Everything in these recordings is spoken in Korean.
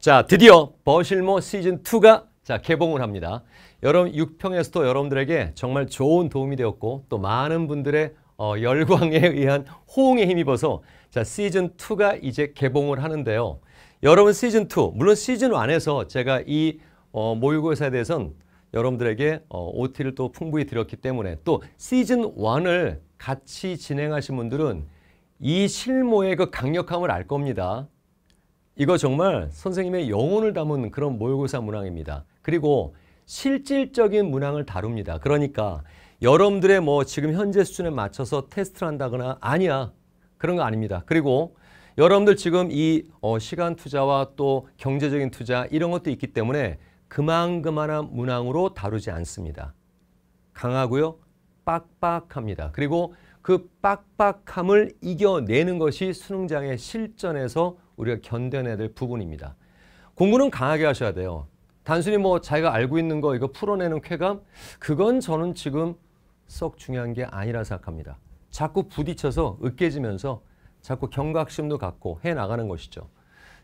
자, 드디어 버실모 시즌2가 자, 개봉을 합니다. 여러분, 육평에서도 여러분들에게 정말 좋은 도움이 되었고 또 많은 분들의 어, 열광에 의한 호응에 힘입어서 자, 시즌2가 이제 개봉을 하는데요. 여러분 시즌2, 물론 시즌1에서 제가 이 어, 모의고사에 대해선 여러분들에게 어, OT를 또 풍부히 드렸기 때문에 또 시즌1을 같이 진행하신 분들은 이 실모의 그 강력함을 알 겁니다. 이거 정말 선생님의 영혼을 담은 그런 모의고사 문항입니다. 그리고 실질적인 문항을 다룹니다. 그러니까 여러분들의 뭐 지금 현재 수준에 맞춰서 테스트를 한다거나 아니야 그런 거 아닙니다. 그리고 여러분들 지금 이 어, 시간 투자와 또 경제적인 투자 이런 것도 있기 때문에 그만그만한 문항으로 다루지 않습니다. 강하고요. 빡빡합니다. 그리고 그 빡빡함을 이겨내는 것이 수능장의 실전에서 우리가 견뎌내야 될 부분입니다. 공부는 강하게 하셔야 돼요. 단순히 뭐 자기가 알고 있는 거 이거 풀어내는 쾌감 그건 저는 지금 썩 중요한 게 아니라 생각합니다. 자꾸 부딪혀서 으깨지면서 자꾸 경각심도 갖고 해 나가는 것이죠.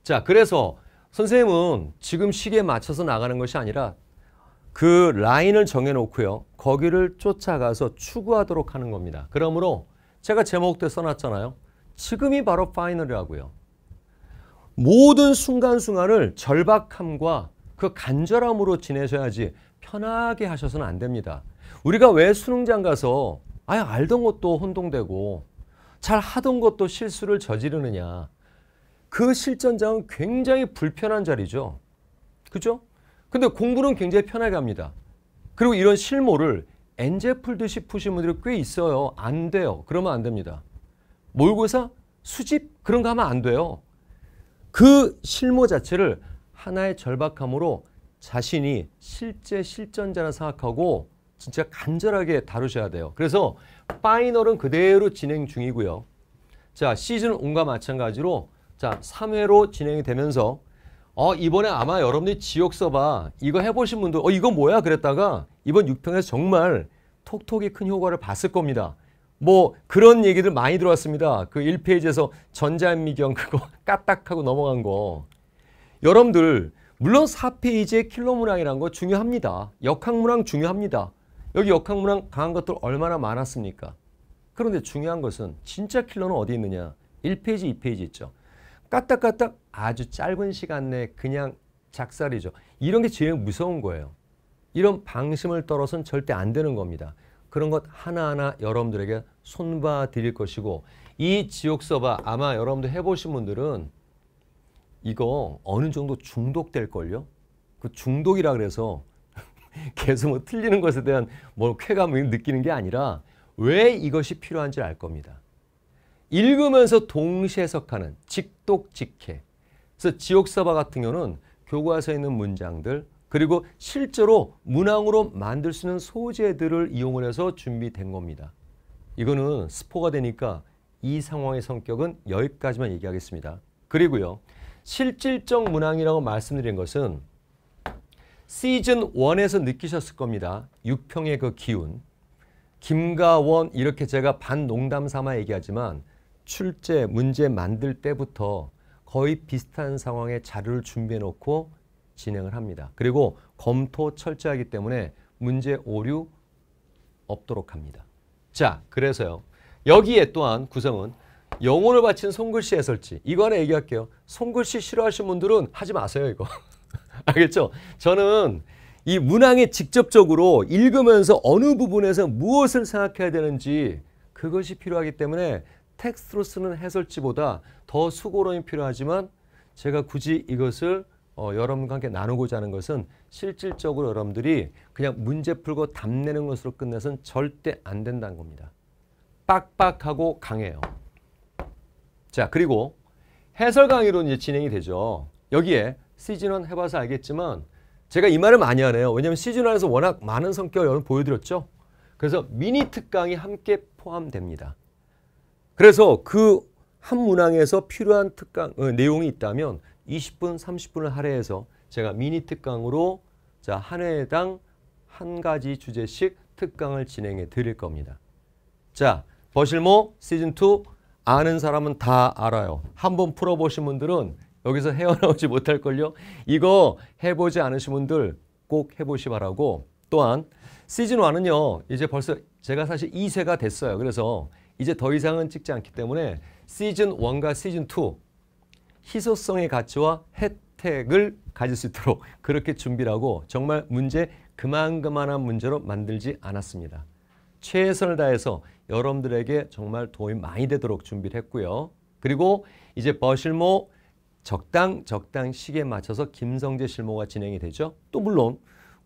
자, 그래서 선생님은 지금 시기에 맞춰서 나가는 것이 아니라 그 라인을 정해놓고요. 거기를 쫓아가서 추구하도록 하는 겁니다. 그러므로 제가 제목 때 써놨잖아요. 지금이 바로 파이널이라고요. 모든 순간순간을 절박함과 그 간절함으로 지내셔야지 편하게 하셔서는 안 됩니다. 우리가 왜 수능장 가서 아예 알던 것도 혼동되고 잘 하던 것도 실수를 저지르느냐. 그 실전장은 굉장히 불편한 자리죠. 그죠? 근데 공부는 굉장히 편하게 합니다. 그리고 이런 실모를 엔제 풀듯이 푸신 분들이 꽤 있어요. 안 돼요. 그러면 안 됩니다. 모의고사, 수집 그런 거 하면 안 돼요. 그 실무 자체를 하나의 절박함으로 자신이 실제 실전자라 생각하고 진짜 간절하게 다루셔야 돼요. 그래서 파이널은 그대로 진행 중이고요. 자, 시즌 온과 마찬가지로 자, 3회로 진행이 되면서 어, 이번에 아마 여러분들이 지옥 서바 이거 해보신 분들 어, 이거 뭐야? 그랬다가 이번 6평에서 정말 톡톡이 큰 효과를 봤을 겁니다. 뭐 그런 얘기들 많이 들어왔습니다. 그 1페이지에서 전자미경 그거 까딱하고 넘어간 거. 여러분들 물론 4페이지의 킬러문항이란거 중요합니다. 역학문항 중요합니다. 여기 역학문항 강한 것들 얼마나 많았습니까? 그런데 중요한 것은 진짜 킬러는 어디 있느냐. 1페이지, 2페이지 있죠. 까딱까딱 아주 짧은 시간 내에 그냥 작살이죠. 이런 게 제일 무서운 거예요. 이런 방심을 떨어선 절대 안 되는 겁니다. 그런 것 하나하나 여러분들에게 손봐 드릴 것이고 이 지옥서바 아마 여러분들 해보신 분들은 이거 어느 정도 중독될걸요? 그 중독이라 그래서 계속 뭐 틀리는 것에 대한 뭐 쾌감을 느끼는 게 아니라 왜 이것이 필요한지 알 겁니다. 읽으면서 동시 해석하는 직독직해. 그래서 지옥서바 같은 경우는 교과서에 있는 문장들 그리고 실제로 문항으로 만들 수 있는 소재들을 이용을 해서 준비된 겁니다. 이거는 스포가 되니까 이 상황의 성격은 여기까지만 얘기하겠습니다. 그리고요. 실질적 문항이라고 말씀드린 것은 시즌 1에서 느끼셨을 겁니다. 6평의 그 기운. 김가원 이렇게 제가 반농담 삼아 얘기하지만 출제 문제 만들 때부터 거의 비슷한 상황의 자료를 준비해 놓고 진행을 합니다. 그리고 검토 철저하기 때문에 문제 오류 없도록 합니다. 자, 그래서요. 여기에 또한 구성은 영혼을 바친 손글씨 해설지. 이거 하나 얘기할게요. 손글씨 싫어하시는 분들은 하지 마세요, 이거. 알겠죠? 저는 이 문항에 직접적으로 읽으면서 어느 부분에서 무엇을 생각해야 되는지 그것이 필요하기 때문에 텍스트로 쓰는 해설지보다 더 수고로이 필요하지만 제가 굳이 이것을 어, 여러분과 함께 나누고자 하는 것은 실질적으로 여러분들이 그냥 문제 풀고 답내는 것으로 끝내서는 절대 안 된다는 겁니다. 빡빡하고 강해요. 자, 그리고 해설 강의로 이제 진행이 되죠. 여기에 시즌1 해봐서 알겠지만 제가 이 말을 많이 하네요. 왜냐하면 시즌1에서 워낙 많은 성격을 여러분 보여드렸죠. 그래서 미니 특강이 함께 포함됩니다. 그래서 그 한 문항에서 필요한 특강 어, 내용이 있다면 20분, 30분을 할애해서 제가 미니 특강으로 자, 한 회당 한 가지 주제씩 특강을 진행해 드릴 겁니다. 자, 버실모 시즌2 아는 사람은 다 알아요. 한번 풀어보신 분들은 여기서 헤어나오지 못할걸요. 이거 해보지 않으신 분들 꼭 해보시 바라고 또한 시즌1은요. 이제 벌써 제가 사실 2세가 됐어요. 그래서 이제 더 이상은 찍지 않기 때문에 시즌1과 시즌2 희소성의 가치와 혜택을 가질 수 있도록 그렇게 준비를 하고 정말 문제 그만그만한 문제로 만들지 않았습니다. 최선을 다해서 여러분들에게 정말 도움이 많이 되도록 준비를 했고요. 그리고 이제 버실모 적당 적당 시기에 맞춰서 김성재 실모가 진행이 되죠. 또 물론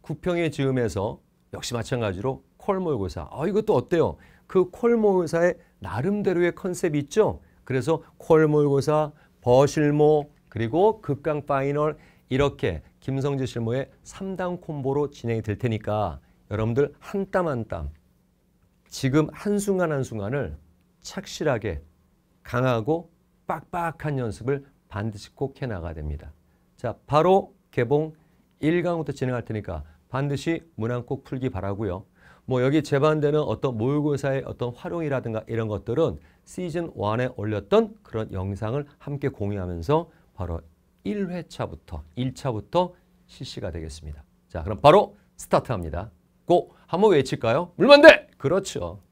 구평의 즈음에서 역시 마찬가지로 콜모의고사. 아, 이것도 어때요? 그콜모의사의 나름대로의 컨셉이 있죠. 그래서 콜모의고사, 버실모 그리고 극강 파이널 이렇게 김성재 실모의 3단 콤보로 진행이 될 테니까 여러분들 한 땀 한 땀 지금 한순간 한순간을 착실하게 강하고 빡빡한 연습을 반드시 꼭 해나가야 됩니다. 자, 바로 개봉 1강부터 진행할 테니까 반드시 문항 꼭 풀기 바라고요. 뭐 여기 제반되는 어떤 모의고사의 어떤 활용이라든가 이런 것들은 시즌 1에 올렸던 그런 영상을 함께 공유하면서 바로 1회차부터 1차부터 실시가 되겠습니다. 자 그럼 바로 스타트합니다. 고! 한번 외칠까요? 물만대! 그렇죠.